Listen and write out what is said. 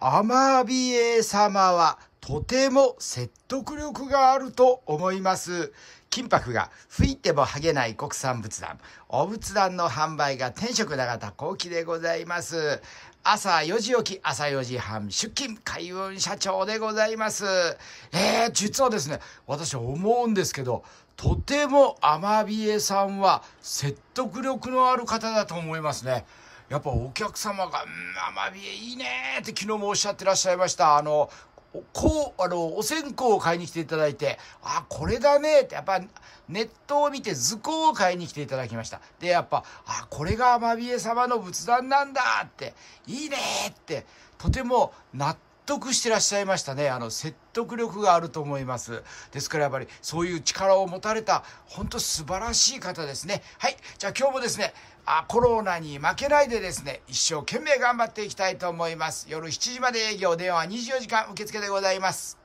アマビエ様はとても説得力があると思います。金箔が吹いても剥げない国産仏壇。お仏壇の販売が天職長田幸喜でございます。朝4時起き、朝4時半出勤、海運社長でございます。えー、実はですね、私思うんですけど、とてもアマビエさんは説得力のある方だと思いますね。やっぱお客様が、うん、アマビエいいねって昨日もおっしゃってらっしゃいました。あの、こう、あの、お線香を買いに来ていただいて、あ、これだねって、やっぱネットを見て図工を買いに来ていただきました。で、やっぱ、あ、これがアマビエ様の仏壇なんだって、いいねって、とても納得してらっしゃいましたね。あの、説得力があると思います。ですからやっぱり、そういう力を持たれた、本当素晴らしい方ですね。はい。じゃあ今日もですね、あコロナに負けないでですね、一生懸命頑張っていきたいと思います。夜7時まで営業、電話24時間受付でございます。